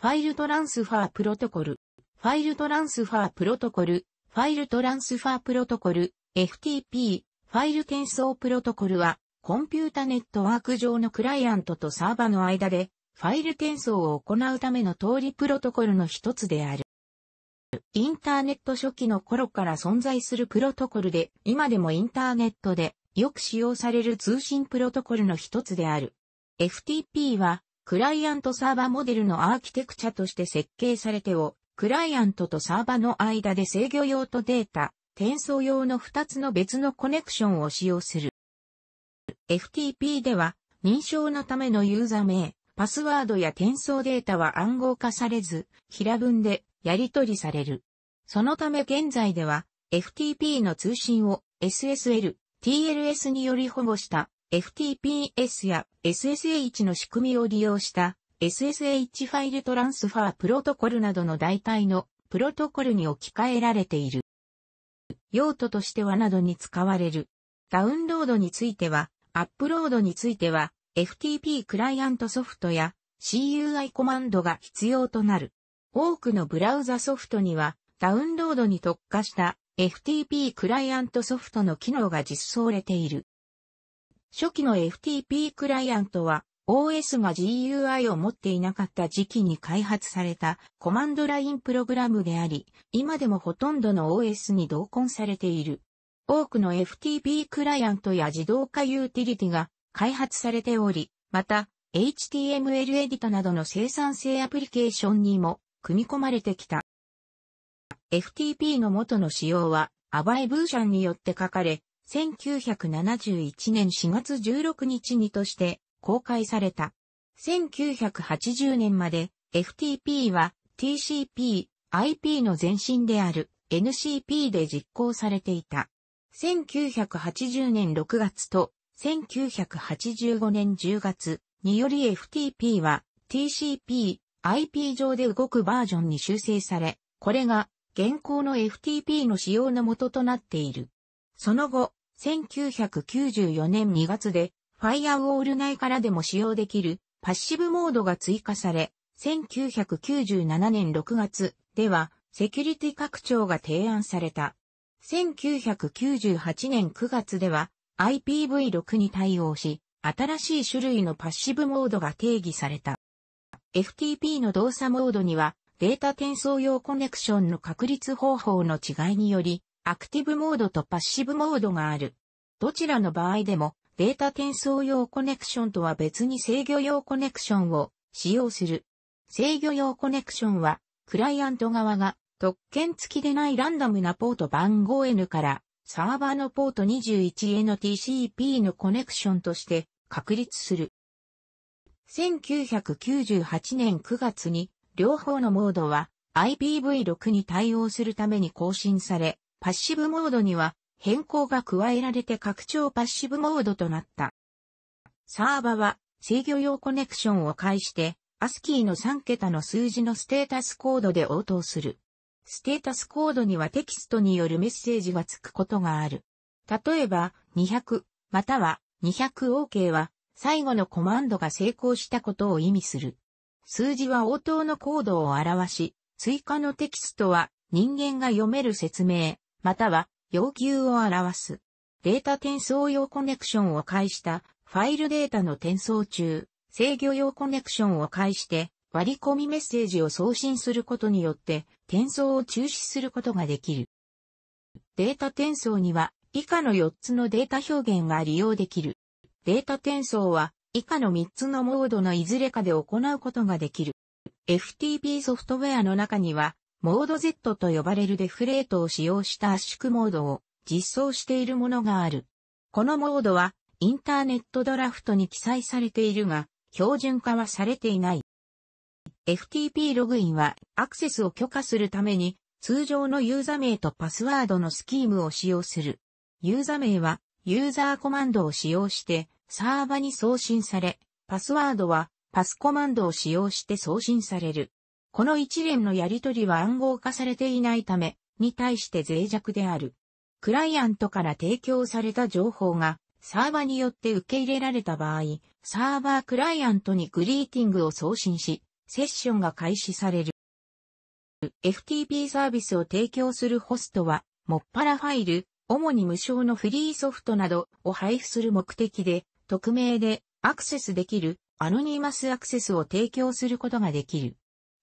ファイルトランスファープロトコル、ファイルトランスファープロトコル、ファイルトランスファープロトコル、FTP、ファイル転送プロトコルは、コンピュータネットワーク上のクライアントとサーバの間で、ファイル転送を行うための通りプロトコルの一つである。インターネット初期の頃から存在するプロトコルで、今でもインターネットでよく使用される通信プロトコルの一つである。FTP はクライアントサーバモデルのアーキテクチャとして設計されてを、クライアントとサーバの間で制御用とデータ、転送用の2つの別のコネクションを使用する。FTP では、認証のためのユーザー名、パスワードや転送データは暗号化されず、平文でやり取りされる。そのため現在では、FTP の通信を SSL、TLS により保護した FTPS や SSH の仕組みを利用した SSH ファイルトランスファープロトコルなどの代替のプロトコルに置き換えられている。用途としてはなどに使われる。ダウンロードについては、アップロードについては、FTP クライアントソフトや CUI コマンドが必要となる。多くのブラウザソフトには、ダウンロードに特化した FTP クライアントソフトの機能が実装されている。初期の FTP クライアントは OS が GUI を持っていなかった時期に開発されたコマンドラインプログラムであり、今でもほとんどの OS に同梱されている。多くの FTP クライアントや自動化ユーティリティが開発されており、また HTML エディタなどの生産性アプリケーションにも組み込まれてきた。FTP の元の仕様はアバイブーシャンによって書かれ、1971年4月16日にとして公開された。1980年まで FTP は TCP、IP の前身である NCP で実行されていた。1980年6月と1985年10月により FTP は TCP、IP 上で動くバージョンに修正され、これが現行の FTP の使用の元となっている。その後、1994年2月で、ファイアウォール内からでも使用できるパッシブモードが追加され、1997年6月では、セキュリティ拡張が提案された。1998年9月では、IPv6 に対応し、新しい種類のパッシブモードが定義された。FTP の動作モードには、データ転送用コネクションの確率方法の違いにより、アクティブモードとパッシブモードがある。どちらの場合でも、データ転送用コネクションとは別に制御用コネクションを使用する。制御用コネクションは、クライアント側が特権付きでないランダムなポート番号 N からサーバーのポート21 a の TCP のコネクションとして確立する。1998年9月に両方のモードは IPv6 に対応するために更新され、パッシブモードには変更が加えられて拡張パッシブモードとなった。サーバは制御用コネクションを介して、アスキーの3桁の数字のステータスコードで応答する。ステータスコードにはテキストによるメッセージがつくことがある。例えば、200、または 200OK は、最後のコマンドが成功したことを意味する。数字は応答のコードを表し、追加のテキストは人間が読める説明、または要求を表す。データ転送用コネクションを介したファイルデータの転送中、制御用コネクションを介して割り込みメッセージを送信することによって転送を中止することができる。データ転送には以下の4つのデータ表現が利用できる。データ転送は以下の3つのモードのいずれかで行うことができる。FTP ソフトウェアの中にはモード Z と呼ばれるデフレートを使用した圧縮モードを実装しているものがある。このモードはインターネットドラフトに記載されているが、標準化はされていない。FTP ログインはアクセスを許可するために通常のユーザ名とパスワードのスキームを使用する。ユーザ名はユーザーコマンドを使用してサーバに送信され、パスワードはパスコマンドを使用して送信される。この一連のやり取りは暗号化されていないため、に対して脆弱である。クライアントから提供された情報がサーバによって受け入れられた場合、サーバークライアントにグリーティングを送信し、セッションが開始される。FTP サービスを提供するホストは、もっぱらファイル、主に無償のフリーソフトなどを配布する目的で、匿名でアクセスできるアノニマスアクセスを提供することができる。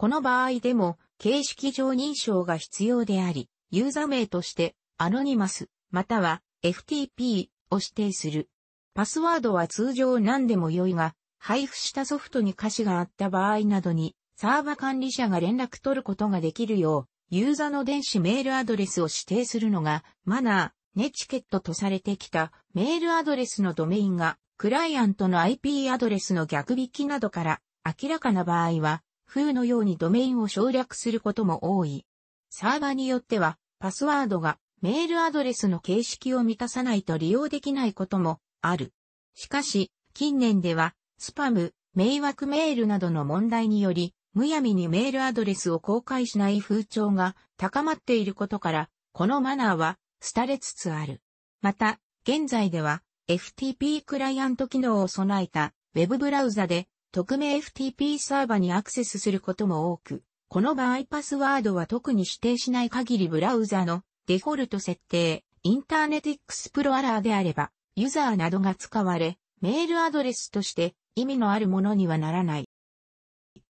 この場合でも、形式上認証が必要であり、ユーザ名として、アノニマス、または FTP を指定する。パスワードは通常何でも良いが、配布したソフトに歌詞があった場合などに、サーバ管理者が連絡取ることができるよう、ユーザの電子メールアドレスを指定するのが、マナー、ネチケットとされてきたメールアドレスのドメインが、クライアントの IP アドレスの逆引きなどから、明らかな場合は、風のようにドメインを省略することも多い。サーバによっては、パスワードがメールアドレスの形式を満たさないと利用できないこともある。しかし、近年では、スパム、迷惑メールなどの問題により、むやみにメールアドレスを公開しない風潮が高まっていることから、このマナーは廃れつつある。また、現在では FTP クライアント機能を備えた Web ブラウザで匿名 FTP サーバにアクセスすることも多く、この場合パスワードは特に指定しない限りブラウザのデフォルト設定、インターネティックスプロアラーであれば、ユーザーなどが使われ、メールアドレスとして意味のあるものにはならない。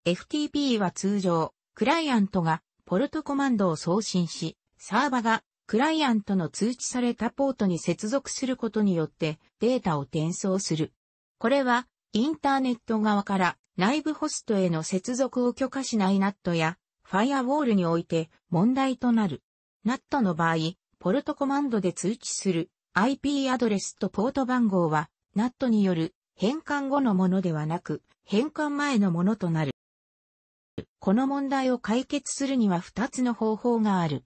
FTP は通常、クライアントがポルトコマンドを送信し、サーバがクライアントの通知されたポートに接続することによってデータを転送する。これはインターネット側から内部ホストへの接続を許可しない NAT や Firewall において問題となる。NAT の場合、ポルトコマンドで通知する IP アドレスとポート番号は NAT による変換後のものではなく変換前のものとなる。この問題を解決するには2つの方法がある。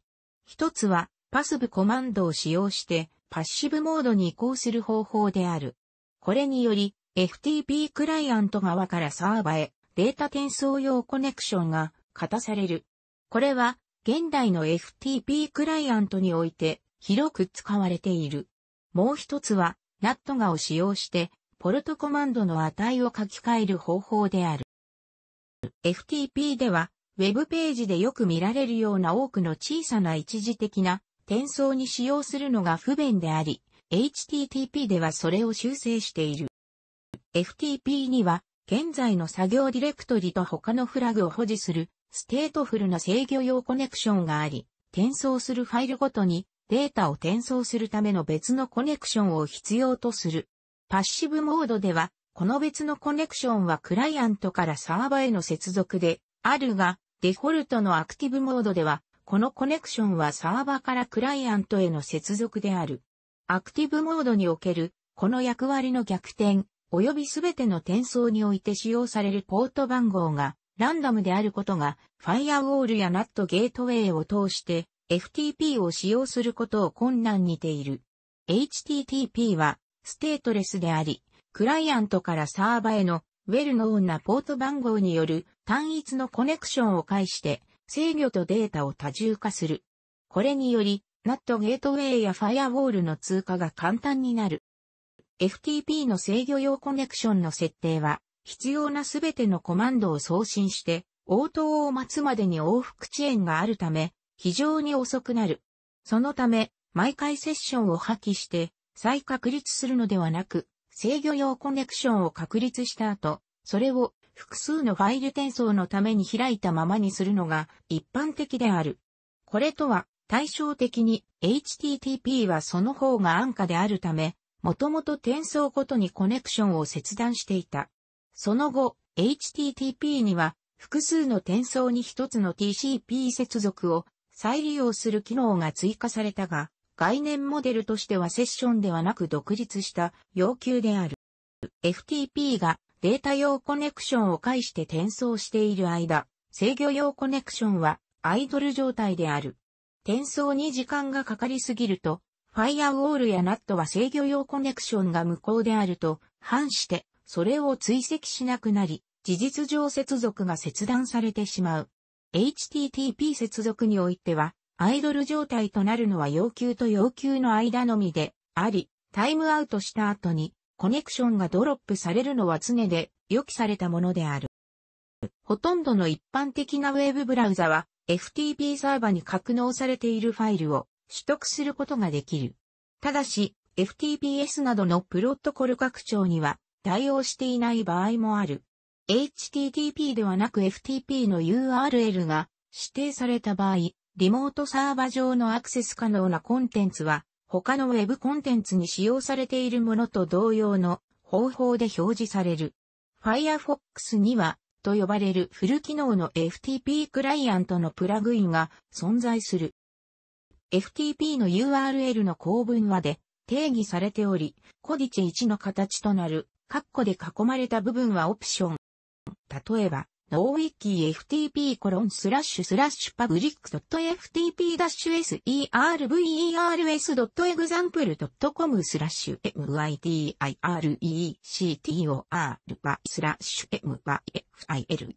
1つはパスブコマンドを使用してパッシブモードに移行する方法である。これにより FTP クライアント側からサーバへデータ転送用コネクションが型される。これは現代の FTP クライアントにおいて広く使われている。もう一つは n a t がを使用してポルトコマンドの値を書き換える方法である。FTP では Web ページでよく見られるような多くの小さな一時的な転送に使用するのが不便であり、HTTP ではそれを修正している。FTP には、現在の作業ディレクトリと他のフラグを保持する、ステートフルな制御用コネクションがあり、転送するファイルごとに、データを転送するための別のコネクションを必要とする。パッシブモードでは、この別のコネクションはクライアントからサーバへの接続であるが、デフォルトのアクティブモードでは、このコネクションはサーバからクライアントへの接続である。アクティブモードにおける、この役割の逆転、及びすべての転送において使用されるポート番号がランダムであることが、ファイアウォールや NAT ゲートウェイを通して FTP を使用することを困難にている。HTTP はステートレスであり、クライアントからサーバへのウェルノーンなポート番号による単一のコネクションを介して制御とデータを多重化する。これにより、NAT ゲートウェイやファイアウォールの通過が簡単になる。FTP の制御用コネクションの設定は、必要なすべてのコマンドを送信して、応答を待つまでに往復遅延があるため、非常に遅くなる。そのため、毎回セッションを破棄して、再確立するのではなく、制御用コネクションを確立した後、それを複数のファイル転送のために開いたままにするのが一般的である。これとは対照的に HTTP はその方が安価であるため、もともと転送ごとにコネクションを切断していた。その後、HTTP には複数の転送に一つの TCP 接続を再利用する機能が追加されたが、概念モデルとしてはセッションではなく独立した要求である。FTP がデータ用コネクションを介して転送している間、制御用コネクションはアイドル状態である。転送に時間がかかりすぎるとファイアウォールやナットは制御用コネクションが無効であると反して、それを追跡しなくなり、事実上接続が切断されてしまう。HTTP 接続においては、アイドル状態となるのは要求と要求の間のみであり、タイムアウトした後に、コネクションがドロップされるのは常で予期されたものである。ほとんどの一般的なウェブブラウザは、FTP サーバに格納されているファイルを取得することができる。ただし、FTPS などのプロットコル拡張には対応していない場合もある。HTTP ではなく FTP の URL が指定された場合、リモートサーバ上のアクセス可能なコンテンツは、他の Web コンテンツに使用されているものと同様の方法で表示される。Firefox には、と呼ばれるフル機能の FTP クライアントのプラグインが存在する。FTP の URL の公文話で定義されており、コディチ1の形となる、カッコで囲まれた部分はオプション。例えば、ノーウィッキー FTP コロンスラッシュスラッシュパブリック .ftp-servers.example.com スラッシュ mytirector スラッシュ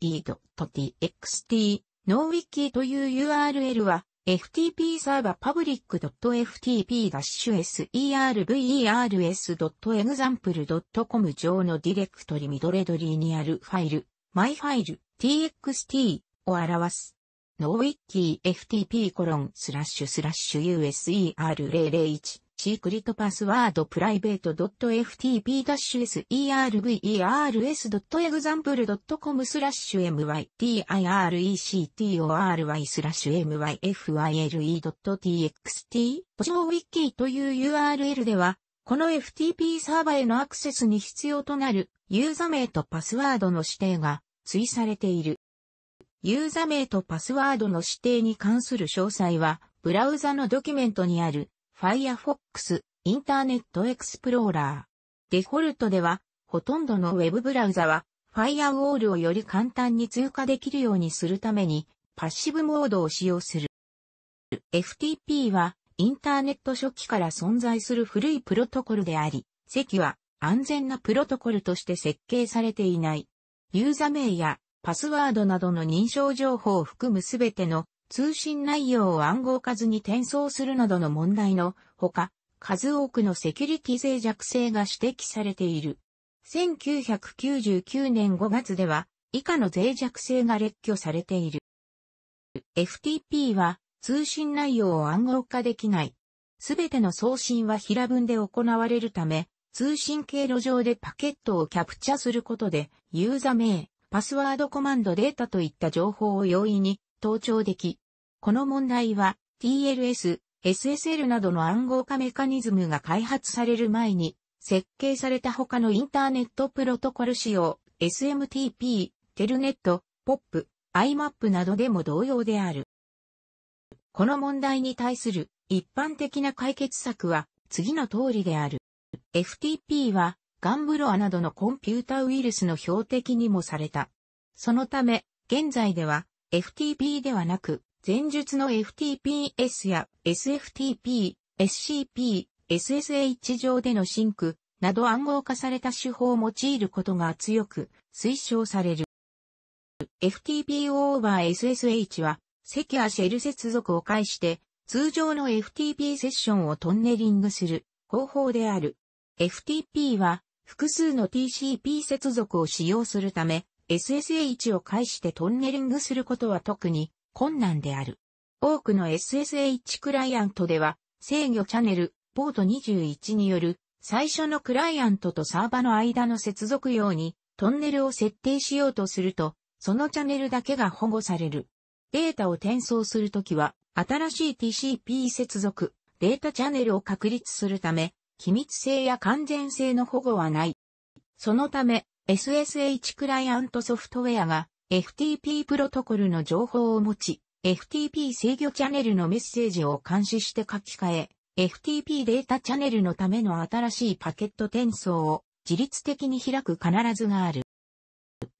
myfile.txt ノーウィキーという URL は FTP サーバ public.ftp-servers.example.com 上のディレクトリミドレドリーにあるファイル、myfile txt を表す。ノーウィッキー ftp コロンスラッシュスラッシュ user001 シークリットパスワードプライベート .ftp-servers.example.com スラッシュ mytirectory スラッシュ myfile.txt ポジョウィッキーという URL では、この FTP サーバへのアクセスに必要となるユーザ名とパスワードの指定が追されている。ユーザ名とパスワードの指定に関する詳細は、ブラウザのドキュメントにある Firefox インターネットエクスプローラー。デフォルトでは、ほとんどのウェブブラウザは、ファイアウォールをより簡単に通過できるようにするために、パッシブモードを使用する。FTP は、インターネット初期から存在する古いプロトコルであり、席は安全なプロトコルとして設計されていない。ユーザ名やパスワードなどの認証情報を含むすべての通信内容を暗号化図に転送するなどの問題のほか、数多くのセキュリティ脆弱性が指摘されている。1999年5月では、以下の脆弱性が列挙されている。FTP は通信内容を暗号化できない。すべての送信は平文で行われるため、通信経路上でパケットをキャプチャすることで、ユーザ名、パスワードコマンドデータといった情報を容易に盗聴でき、この問題は TLS、SSL などの暗号化メカニズムが開発される前に、設計された他のインターネットプロトコル仕様、SMTP、テルネット、POP、IMAP などでも同様である。この問題に対する一般的な解決策は次の通りである。FTP はガンブロアなどのコンピュータウイルスの標的にもされた。そのため、現在では FTP ではなく、前述の FTPS や SFTP、SCP、SSH 上でのシンクなど暗号化された手法を用いることが強く推奨される。FTP オーバー SSH は、セキュアシェル接続を介して、通常の FTP セッションをトンネリングする方法である。FTP は、複数の TCP 接続を使用するため、SSH を介してトンネリングすることは特に困難である。多くの SSH クライアントでは制御チャネルポート21による最初のクライアントとサーバの間の接続用にトンネルを設定しようとすると、そのチャンネルだけが保護される。データを転送するときは、新しい TCP 接続、データチャンネルを確立するため、機密性や完全性の保護はない。そのため、SSH クライアントソフトウェアが FTP プロトコルの情報を持ち、FTP 制御チャンネルのメッセージを監視して書き換え、FTP データチャンネルのための新しいパケット転送を自律的に開く必ずがある。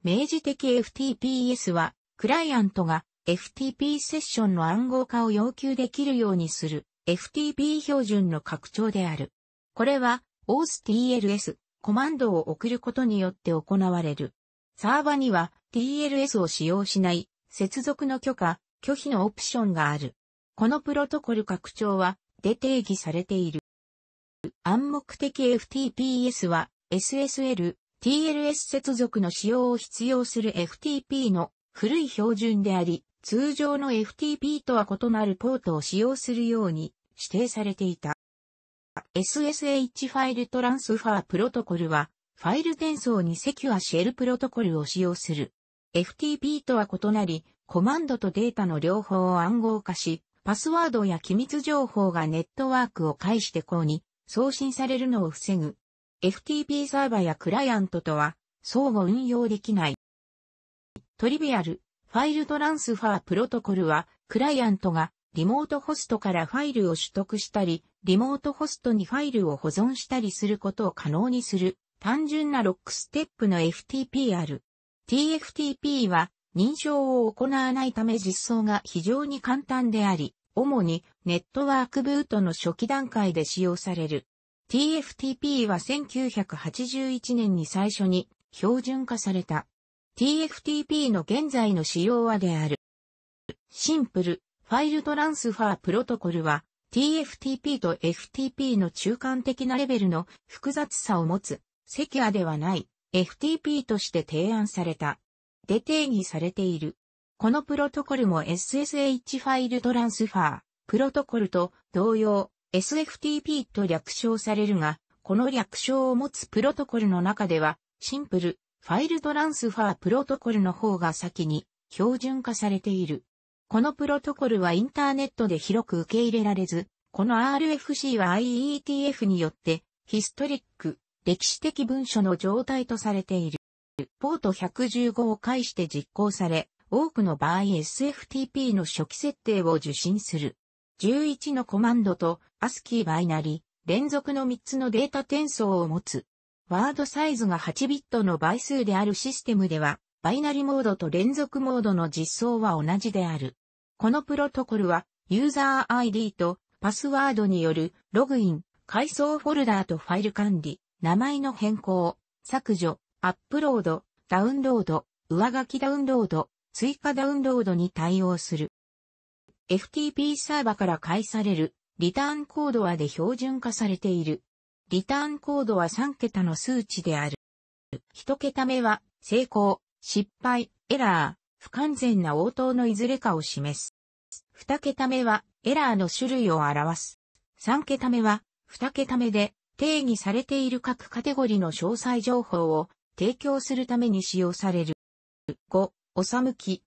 明示的 FTPS は、クライアントが FTP セッションの暗号化を要求できるようにする FTP 標準の拡張である。これは OSTLS コマンドを送ることによって行われる。サーバには TLS を使用しない接続の許可、拒否のオプションがある。このプロトコル拡張は、で定義されている。暗黙的 FTPS は SSL、TLS 接続の使用を必要する FTP の古い標準であり、通常の FTP とは異なるポートを使用するように指定されていた。SSH ファイルトランスファープロトコルは、ファイル転送にセキュアシェルプロトコルを使用する。FTP とは異なり、コマンドとデータの両方を暗号化し、パスワードや機密情報がネットワークを介してこうに送信されるのを防ぐ。FTP サーバーやクライアントとは相互運用できない。トリビアル、ファイルトランスファープロトコルは、クライアントがリモートホストからファイルを取得したり、リモートホストにファイルを保存したりすることを可能にする、単純なロックステップの f t p ある。TFTP は認証を行わないため実装が非常に簡単であり、主にネットワークブートの初期段階で使用される。TFTP は1981年に最初に標準化された。TFTP の現在の仕様はである。シンプル、ファイルトランスファープロトコルは TFTP と FTP の中間的なレベルの複雑さを持つ、セキュアではない FTP として提案された。で定義されている。このプロトコルも SSH ファイルトランスファー、プロトコルと同様 SFTP と略称されるが、この略称を持つプロトコルの中では、シンプル、ファイルトランスファープロトコルの方が先に標準化されている。このプロトコルはインターネットで広く受け入れられず、この RFC は IETF によってヒストリック、歴史的文書の状態とされている。ポート115を介して実行され、多くの場合 SFTP の初期設定を受信する。11のコマンドと ASCII バイナリ、連続の3つのデータ転送を持つ。ワードサイズが8ビットの倍数であるシステムでは、バイナリモードと連続モードの実装は同じである。このプロトコルは、ユーザー ID とパスワードによるログイン、階層フォルダーとファイル管理、名前の変更、削除、アップロード、ダウンロード、上書きダウンロード、追加ダウンロードに対応する。FTP サーバから返されるリターンコードはで標準化されている。リターンコードは3桁の数値である。1桁目は成功、失敗、エラー、不完全な応答のいずれかを示す。二桁目はエラーの種類を表す。三桁目は二桁目で定義されている各カテゴリの詳細情報を提供するために使用される。5、おさむき、